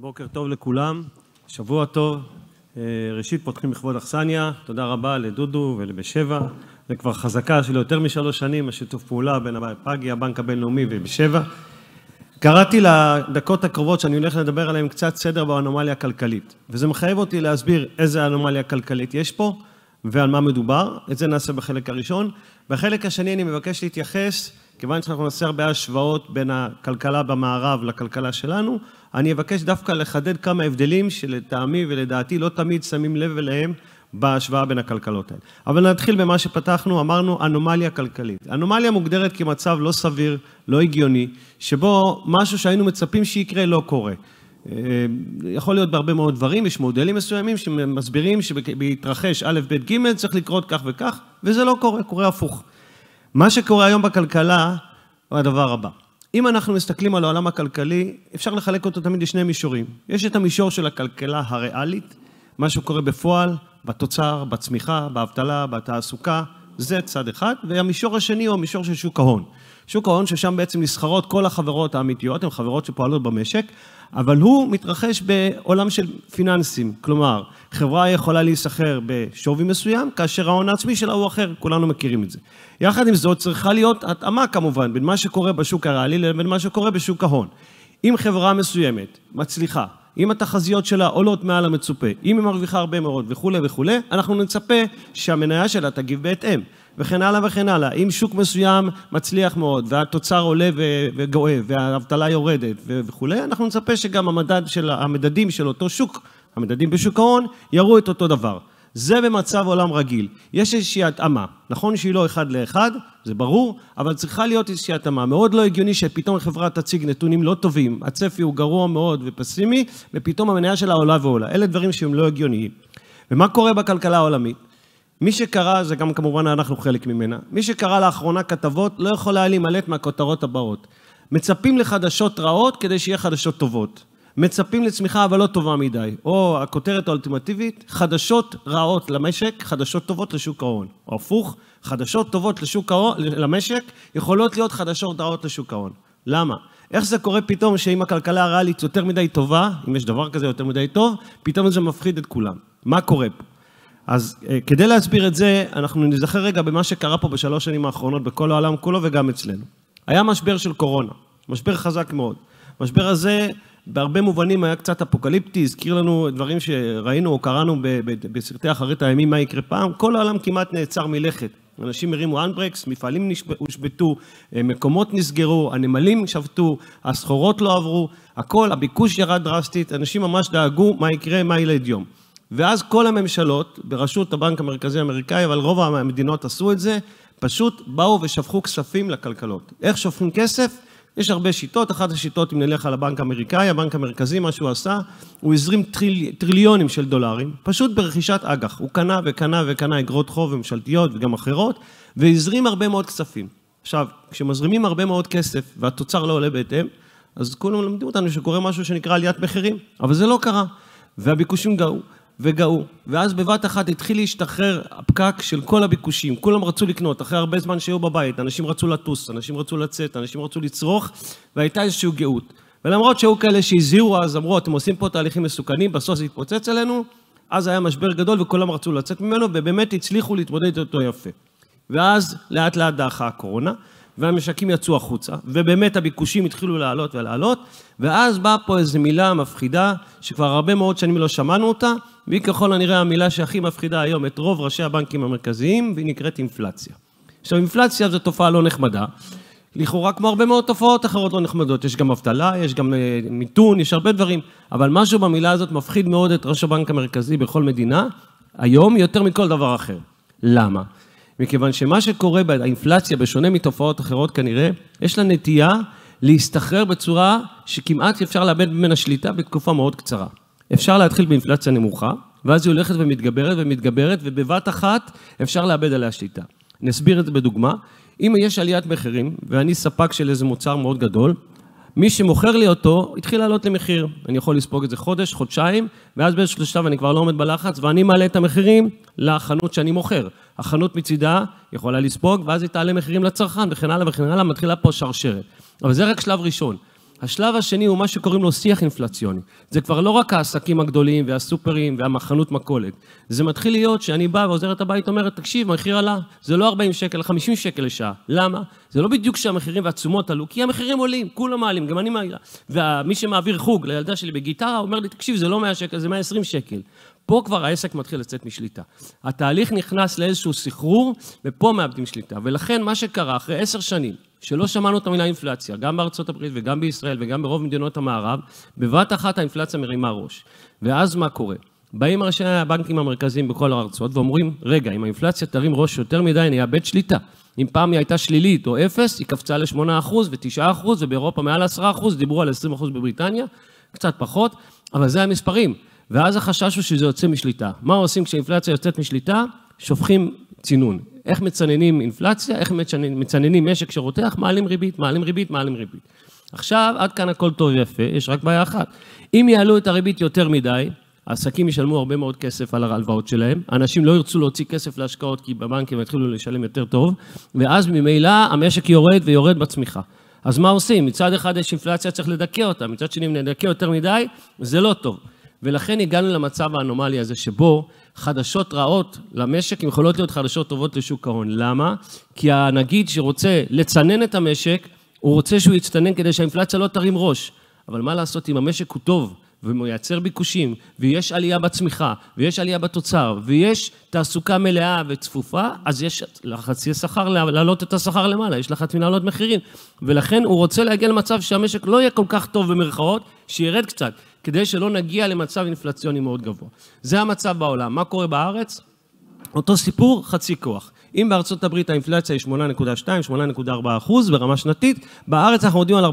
בוקר טוב לכולם, שבוע טוב. אה, ראשית פותחים לכבוד אכסניה, תודה רבה לדודו ולבשבע. זה כבר חזקה של יותר משלוש שנים, השיתוף פעולה בין הפאגי, הבנק הבינלאומי ובשבע. קראתי לדקות הקרובות שאני הולך לדבר עליהן קצת סדר באנומליה הכלכלית, וזה מחייב אותי להסביר איזה אנומליה כלכלית יש פה ועל מה מדובר. את זה נעשה בחלק הראשון. בחלק השני אני מבקש להתייחס, כיוון שאנחנו נעשה הרבה השוואות בין הכלכלה במערב לכלכלה שלנו, אני אבקש דווקא לחדד כמה הבדלים שלטעמי ולדעתי לא תמיד שמים לב אליהם בהשוואה בין הכלכלות האלה. אבל נתחיל במה שפתחנו, אמרנו אנומליה כלכלית. אנומליה מוגדרת כמצב לא סביר, לא הגיוני, שבו משהו שהיינו מצפים שיקרה לא קורה. אה, יכול להיות בהרבה מאוד דברים, יש מודלים מסוימים שמסבירים שבהתרחש א', ב', ג', צריך לקרות כך וכך, וזה לא קורה, קורה הפוך. מה שקורה היום בכלכלה הוא הדבר הבא. אם אנחנו מסתכלים על העולם הכלכלי, אפשר לחלק אותו תמיד לשני מישורים. יש את המישור של הכלכלה הריאלית, מה שקורה בפועל, בתוצר, בצמיחה, באבטלה, בתעסוקה, זה צד אחד, והמישור השני הוא המישור של שוק ההון. שוק ההון, ששם בעצם נסחרות כל החברות האמיתיות, הן חברות שפועלות במשק, אבל הוא מתרחש בעולם של פיננסים. כלומר, חברה יכולה להיסחר בשווי מסוים, כאשר ההון העצמי שלה הוא אחר, כולנו מכירים את זה. יחד עם זאת, צריכה להיות התאמה כמובן בין מה שקורה בשוק הריאלי לבין מה שקורה בשוק ההון. אם חברה מסוימת מצליחה, אם התחזיות שלה עולות מעל המצופה, אם היא מרוויחה הרבה מאוד וכולי וכולי, אנחנו נצפה שהמניה שלה תגיב בהתאם. וכן הלאה וכן הלאה. אם שוק מסוים מצליח מאוד, והתוצר עולה וגואה, והאבטלה יורדת וכולי, אנחנו נצפה שגם המדד של, המדדים של אותו שוק, המדדים בשוק ההון, יראו את אותו דבר. זה במצב עולם רגיל. יש איזושהי התאמה. נכון שהיא לא אחד לאחד, זה ברור, אבל צריכה להיות איזושהי התאמה. מאוד לא הגיוני שפתאום חברה תציג נתונים לא טובים, הצפי הוא גרוע מאוד ופסימי, ופתאום המניה שלה עולה ועולה. אלה דברים שהם לא הגיוניים. ומה קורה בכלכלה העולמית? מי שקרא, זה גם כמובן אנחנו חלק ממנה, מי שקרא לאחרונה כתבות לא יכול היה להימלט מהכותרות הבאות. מצפים לחדשות רעות כדי שיהיה חדשות טובות. מצפים לצמיחה אבל לא טובה מדי, או הכותרת האולטימטיבית, חדשות רעות למשק, חדשות טובות לשוק ההון. או הפוך, חדשות טובות לשוק ההון, למשק, יכולות להיות חדשות רעות לשוק ההון. למה? איך זה קורה פתאום שאם הכלכלה הריאלית יותר מדי טובה, אם יש דבר כזה יותר מדי טוב, פתאום זה מפחיד את כולם. מה קורה פה? אז אה, כדי להסביר את זה, אנחנו נזכר רגע במה שקרה פה בשלוש שנים האחרונות בכל העולם כולו וגם אצלנו. היה משבר של קורונה, משבר חזק מאוד. המשבר הזה בהרבה מובנים היה קצת אפוקליפטי, הזכיר לנו דברים שראינו או קראנו בסרטי אחרית הימים, מה יקרה פעם. כל העולם כמעט נעצר מלכת. אנשים הרימו אנברקס, מפעלים הושבתו, אה, מקומות נסגרו, הנמלים שבתו, הסחורות לא עברו, הכל, הביקוש ירד דרסטית, אנשים ממש דאגו מה יקרה, מה ילד יום. ואז כל הממשלות, בראשות הבנק המרכזי האמריקאי, אבל רוב המדינות עשו את זה, פשוט באו ושפכו כספים לכלכלות. איך שופכים כסף? יש הרבה שיטות, אחת השיטות, אם נלך על הבנק האמריקאי, הבנק המרכזי, מה שהוא עשה, הוא הזרים טריל, טריליונים של דולרים, פשוט ברכישת אג"ח. הוא קנה וקנה וקנה אגרות חוב ממשלתיות וגם אחרות, והזרים הרבה מאוד כספים. עכשיו, כשמזרימים הרבה מאוד כסף והתוצר לא עולה בהתאם, אז כולם למדו אותנו שקורה משהו שנקרא עליית מחירים, אבל זה לא קרה, והביקושים גאו. וגאו. ואז בבת אחת התחיל להשתחרר הפקק של כל הביקושים. כולם רצו לקנות, אחרי הרבה זמן שהיו בבית. אנשים רצו לטוס, אנשים רצו לצאת, אנשים רצו לצרוך, והייתה איזושהי גאות. ולמרות שהיו כאלה שהזהירו אז, אמרו, אתם עושים פה תהליכים מסוכנים, בסוף זה התפוצץ עלינו, אז היה משבר גדול וכולם רצו לצאת ממנו, ובאמת הצליחו להתמודד איתו יפה. ואז לאט לאט דעכה הקורונה. והמשקים יצאו החוצה, ובאמת הביקושים התחילו לעלות ולעלות, ואז באה פה איזו מילה מפחידה, שכבר הרבה מאוד שנים לא שמענו אותה, והיא ככל הנראה המילה שהכי מפחידה היום את רוב ראשי הבנקים המרכזיים, והיא נקראת אינפלציה. עכשיו, אינפלציה זו תופעה לא נחמדה. לכאורה, כמו הרבה מאוד תופעות אחרות לא נחמדות, יש גם אבטלה, יש גם אה, מיתון, יש הרבה דברים, אבל משהו במילה הזאת מפחיד מאוד את ראש הבנק המרכזי בכל מדינה, היום יותר מכל דבר אחר. למה? מכיוון שמה שקורה באינפלציה, בשונה מתופעות אחרות כנראה, יש לה נטייה להסתחרר בצורה שכמעט אפשר לאבד ממנה שליטה בתקופה מאוד קצרה. אפשר להתחיל באינפלציה נמוכה, ואז היא הולכת ומתגברת ומתגברת, ובבת אחת אפשר לאבד עליה שליטה. נסביר את זה בדוגמה. אם יש עליית מחירים, ואני ספק של איזה מוצר מאוד גדול, מי שמוכר לי אותו, התחיל לעלות לי מחיר. אני יכול לספוג את זה חודש, חודשיים, ואז באיזשהו שלושה ואני כבר לא עומד בלחץ, ואני מעלה את המחירים לחנות שאני מוכר. החנות מצידה יכולה לספוג, ואז היא תעלה מחירים לצרכן וכן הלאה וכן הלאה, מתחילה פה שרשרת. אבל זה רק שלב ראשון. השלב השני הוא מה שקוראים לו שיח אינפלציוני. זה כבר לא רק העסקים הגדולים והסופרים והמחנות מכולת. זה מתחיל להיות שאני בא ועוזרת הבית אומרת, תקשיב, המחיר עלה, זה לא 40 שקל, 50 שקל לשעה. למה? זה לא בדיוק שהמחירים והתשומות עלו, כי המחירים עולים, כולם מעלים, גם אני מעלה. ומי שמעביר חוג לילדה שלי בגיטרה אומר לי, תקשיב, זה לא 100 שקל, זה 120 שקל. פה כבר העסק מתחיל לצאת משליטה. התהליך נכנס לאיזשהו סחרור, ופה מאבדים שליטה. ולכן מה שקרה אחרי עשר שנים, שלא שמענו את המילה אינפלציה, גם בארצות הברית וגם בישראל וגם ברוב מדינות המערב, בבת אחת האינפלציה מרימה ראש. ואז מה קורה? באים ראשי הבנקים המרכזיים בכל הארצות ואומרים, רגע, אם האינפלציה תרים ראש יותר מדי, אני אאבד שליטה. אם פעם היא הייתה שלילית או אפס, היא קפצה ל-8% ו-9%, ובאירופה מעל 10%, דיברו על 20% בבריטניה, קצת פחות, אבל זה המספרים. ואז החשש הוא שזה יוצא משליטה. מה עושים כשאינפלציה יוצאת משליטה? שופכים צינון. איך מצננים אינפלציה, איך מצננים משק שרותח, מעלים ריבית, מעלים ריבית, מעלים ריבית. עכשיו, עד כאן הכל טוב ויפה, יש רק בעיה אחת. אם יעלו את הריבית יותר מדי, העסקים ישלמו הרבה מאוד כסף על ההלוואות שלהם, אנשים לא ירצו להוציא כסף להשקעות כי בבנקים יתחילו לשלם יותר טוב, ואז ממילא המשק יורד ויורד בצמיחה. אז מה עושים? מצד אחד יש אינפלציה, צריך לדכא אותה, מצד שני אם נדכא יותר מדי, זה לא טוב. ולכן הגענו למצב האנומלי הזה שבו חדשות רעות למשק יכולות להיות חדשות טובות לשוק ההון. למה? כי הנגיד שרוצה לצנן את המשק, הוא רוצה שהוא יצטנן כדי שהאינפלציה לא תרים ראש. אבל מה לעשות אם המשק הוא טוב? ומייצר ביקושים, ויש עלייה בצמיחה, ויש עלייה בתוצר, ויש תעסוקה מלאה וצפופה, אז יש לחצי שכר להעלות את השכר למעלה, יש לחץ מלהעלות מחירים. ולכן הוא רוצה להגיע למצב שהמשק לא יהיה כל כך טוב במרכאות, שירד קצת. כדי שלא נגיע למצב אינפלציוני מאוד גבוה. זה המצב בעולם. מה קורה בארץ? אותו סיפור, חצי כוח. אם בארצות הברית האינפלציה היא 8.2, 8.4 אחוז ברמה שנתית, בארץ אנחנו עומדים על 4.5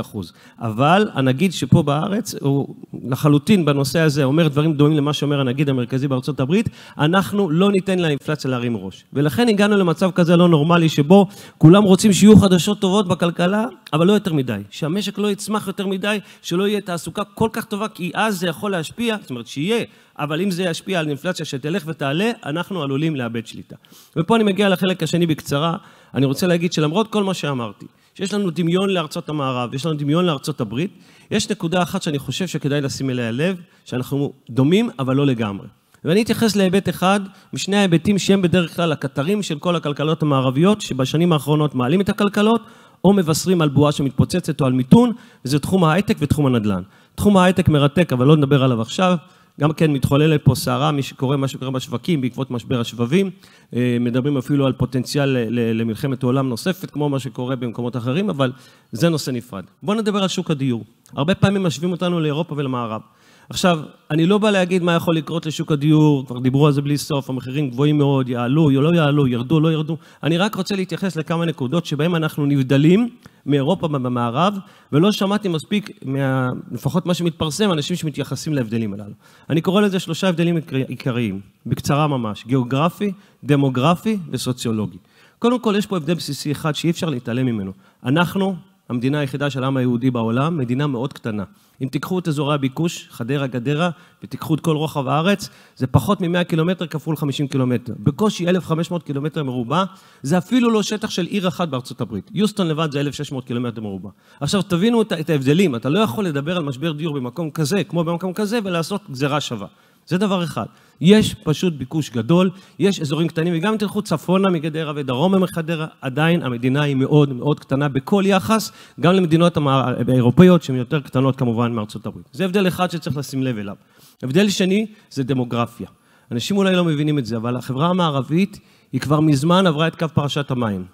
אחוז. אבל הנגיד שפה בארץ, הוא לחלוטין בנושא הזה אומר דברים דומים למה שאומר הנגיד המרכזי בארצות הברית, אנחנו לא ניתן לאינפלציה להרים ראש. ולכן הגענו למצב כזה לא נורמלי, שבו כולם רוצים שיהיו חדשות טובות בכלכלה, אבל לא יותר מדי. שהמשק לא יצמח יותר מדי, שלא יהיה תעסוקה כל כך טובה, כי אז זה יכול להשפיע, זאת אומרת שיהיה. אבל אם זה ישפיע על אינפלציה שתלך ותעלה, אנחנו עלולים לאבד שליטה. ופה אני מגיע לחלק השני בקצרה. אני רוצה להגיד שלמרות כל מה שאמרתי, שיש לנו דמיון לארצות המערב, יש לנו דמיון לארצות הברית, יש נקודה אחת שאני חושב שכדאי לשים אליה לב, שאנחנו דומים, אבל לא לגמרי. ואני אתייחס להיבט אחד משני ההיבטים שהם בדרך כלל הקטרים של כל הכלכלות המערביות, שבשנים האחרונות מעלים את הכלכלות, או מבשרים על בועה שמתפוצצת או על מיתון, וזה תחום ההייטק ותחום הנדל"ן. תחום ההייטק מרתק, אבל לא נדבר עליו עכשיו. גם כן מתחוללת פה סערה, מי שקורא מה שקורה בשווקים בעקבות משבר השבבים, אה, מדברים אפילו על פוטנציאל למלחמת עולם נוספת, כמו מה שקורה במקומות אחרים, אבל זה נושא נפרד. בואו נדבר על שוק הדיור. הרבה פעמים משווים אותנו לאירופה ולמערב. עכשיו, אני לא בא להגיד מה יכול לקרות לשוק הדיור, כבר דיברו על זה בלי סוף, המחירים גבוהים מאוד, יעלו, לא יעלו, ירדו, לא ירדו. אני רק רוצה להתייחס לכמה נקודות שבהן אנחנו נבדלים מאירופה במערב, ולא שמעתי מספיק, מה, לפחות מה שמתפרסם, אנשים שמתייחסים להבדלים הללו. אני קורא לזה שלושה הבדלים עיקריים, בקצרה ממש, גיאוגרפי, דמוגרפי וסוציולוגי. קודם כל, יש פה הבדל בסיסי אחד שאי אפשר להתעלם ממנו. אנחנו המדינה היחידה של העם היהודי בעולם, מדינה מאוד קטנה. אם תיקחו את אזורי הביקוש, חדרה, גדרה, ותיקחו את כל רוחב הארץ, זה פחות מ-100 קילומטר כפול 50 קילומטר. בקושי 1,500 קילומטר מרובע, זה אפילו לא שטח של עיר אחת בארצות הברית. יוסטון לבד זה 1,600 קילומטר מרובע. עכשיו תבינו את ההבדלים, אתה לא יכול לדבר על משבר דיור במקום כזה, כמו במקום כזה, ולעשות גזירה שווה. זה דבר אחד. יש פשוט ביקוש גדול, יש אזורים קטנים, וגם אם תלכו צפונה מגדרה ודרומה מחדרה, עדיין המדינה היא מאוד מאוד קטנה בכל יחס, גם למדינות האירופאיות שהן יותר קטנות כמובן מארצות הברית. זה הבדל אחד שצריך לשים לב אליו. הבדל שני זה דמוגרפיה. אנשים אולי לא מבינים את זה, אבל החברה המערבית היא כבר מזמן עברה את קו פרשת המים.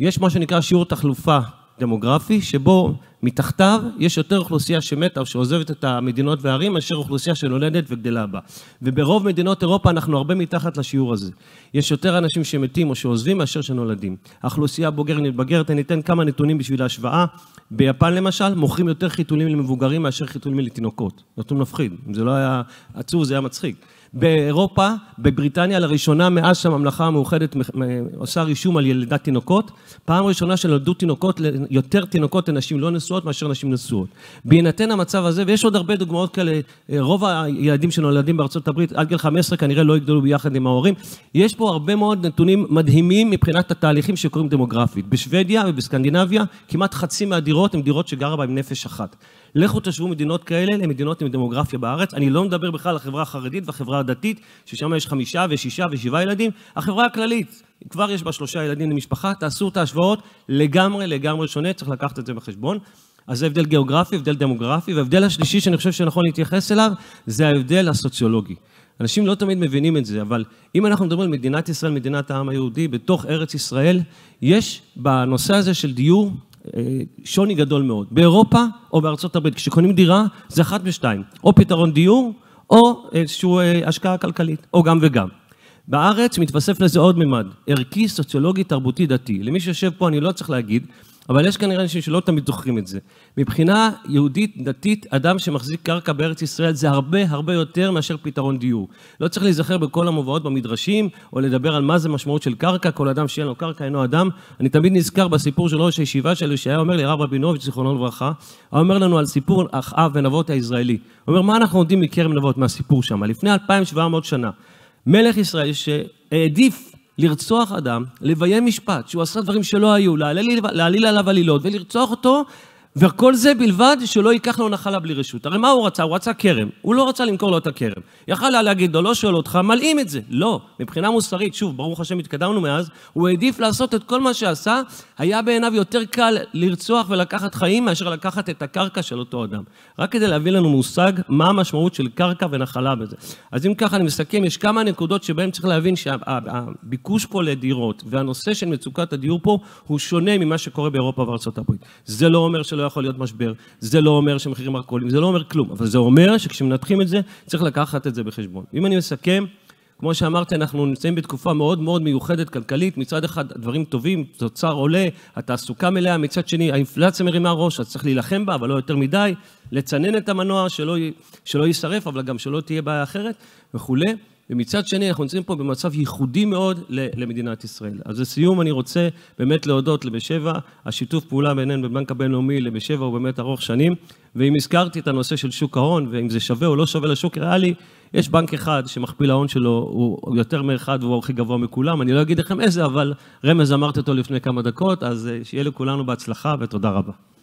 יש מה שנקרא שיעור תחלופה דמוגרפי, שבו מתחתיו יש יותר אוכלוסייה שמתה או שעוזבת את המדינות והערים מאשר אוכלוסייה שנולדת וגדלה בה. וברוב מדינות אירופה אנחנו הרבה מתחת לשיעור הזה. יש יותר אנשים שמתים או שעוזבים מאשר שנולדים. האוכלוסייה הבוגרת מתבגרת, אני אתן כמה נתונים בשביל ההשוואה. ביפן למשל, מוכרים יותר חיתולים למבוגרים מאשר חיתולים לתינוקות. נתון מפחיד. אם זה לא היה עצוב, זה היה מצחיק. באירופה, בבריטניה, לראשונה מאז שהממלכה המאוחדת עושה רישום על ילידת תינוקות, פעם ראשונה שנולדו תינוקות, יותר תינוקות לנשים לא נשואות. נשואות מאשר נשים נשואות. בהינתן המצב הזה, ויש עוד הרבה דוגמאות כאלה, אה, רוב הילדים שנולדים בארצות הברית עד גיל 15 כנראה לא יגדלו ביחד עם ההורים. יש פה הרבה מאוד נתונים מדהימים מבחינת התהליכים שקורים דמוגרפית. בשוודיה ובסקנדינביה כמעט חצי מהדירות הן דירות שגרה בהן נפש אחת. לכו תשבו מדינות כאלה למדינות עם דמוגרפיה בארץ. אני לא מדבר בכלל על החברה החרדית והחברה הדתית, ששם יש חמישה ושישה ושבעה ילדים. החברה הכללית, כבר יש בה שלושה ילדים למשפחה, תעשו את ההשוואות לגמרי לגמרי שונה, צריך לקחת את זה בחשבון. אז זה הבדל גיאוגרפי, הבדל דמוגרפי, וההבדל השלישי שאני חושב שנכון להתייחס אליו, זה ההבדל הסוציולוגי. אנשים לא תמיד מבינים את זה, אבל אם אנחנו מדברים על מדינת ישראל, מדינת העם היהודי, בתוך ארץ ישראל, יש בנושא הזה של דיור אה, שוני גדול מאוד. באירופה או בארצות הברית, כשקונים דירה, זה אחת משתיים, או פתרון דיור, או איזושהי אה, השקעה כלכלית, או גם וגם. בארץ מתווסף לזה עוד ממד, ערכי, סוציולוגי, תרבותי, דתי. למי שיושב פה אני לא צריך להגיד, אבל יש כנראה אנשים שלא תמיד זוכרים את זה. מבחינה יהודית, דתית, אדם שמחזיק קרקע בארץ ישראל זה הרבה הרבה יותר מאשר פתרון דיור. לא צריך להיזכר בכל המובאות במדרשים, או לדבר על מה זה משמעות של קרקע, כל אדם שאין לו קרקע אינו אדם. אני תמיד נזכר בסיפור של ראש הישיבה שלו, שהיה אומר לי, הרב רבינוביץ', זיכרונו לברכה, היה אומר לנו על סיפור אחאב ונבות הישראלי. הוא אומר, מה אנחנו יודעים מכרם נבות, מהסיפור שם? לפני 2,700 שנה. מלך ישראל שהעדיף לרצוח אדם, לביים משפט, שהוא עשה דברים שלא היו, להעליל עליו עלילות ולרצוח אותו וכל זה בלבד שלא ייקח לו נחלה בלי רשות. הרי מה הוא רצה? הוא רצה כרם. הוא לא רצה למכור לו את הכרם. יכל היה להגיד לו, לא שואל אותך, מלאים את זה. לא. מבחינה מוסרית, שוב, ברוך השם התקדמנו מאז, הוא העדיף לעשות את כל מה שעשה, היה בעיניו יותר קל לרצוח ולקחת חיים מאשר לקחת את הקרקע של אותו אדם. רק כדי להביא לנו מושג מה המשמעות של קרקע ונחלה בזה. אז אם ככה אני מסכם, יש כמה נקודות שבהן צריך להבין שהביקוש פה לדירות והנושא של מצוקת הדיור פה הוא שונה ממה שקורה באירופה ובארצות הברית. זה לא אומר של לא יכול להיות משבר. זה לא אומר שמחירים רק עולים, זה לא אומר כלום, אבל זה אומר שכשמנתחים את זה, צריך לקחת את זה בחשבון. אם אני מסכם, כמו שאמרתי, אנחנו נמצאים בתקופה מאוד מאוד מיוחדת כלכלית. מצד אחד, דברים טובים, תוצר עולה, התעסוקה מלאה, מצד שני, האינפלציה מרימה ראש, אז צריך להילחם בה, אבל לא יותר מדי, לצנן את המנוע, שלא, שלא יישרף, אבל גם שלא תהיה בעיה אחרת וכולי. ומצד שני, אנחנו נמצאים פה במצב ייחודי מאוד למדינת ישראל. אז לסיום, אני רוצה באמת להודות לבשבע. השיתוף פעולה בינינו בבנק הבינלאומי לבשבע הוא באמת ארוך שנים, ואם הזכרתי את הנושא של שוק ההון, ואם זה שווה או לא שווה לשוק ריאלי, יש בנק אחד שמכפיל ההון שלו הוא יותר מאחד והוא הכי גבוה מכולם, אני לא אגיד לכם איזה, אבל רמז אמרתי אותו לפני כמה דקות, אז אה, שיהיה לכולנו בהצלחה ותודה רבה.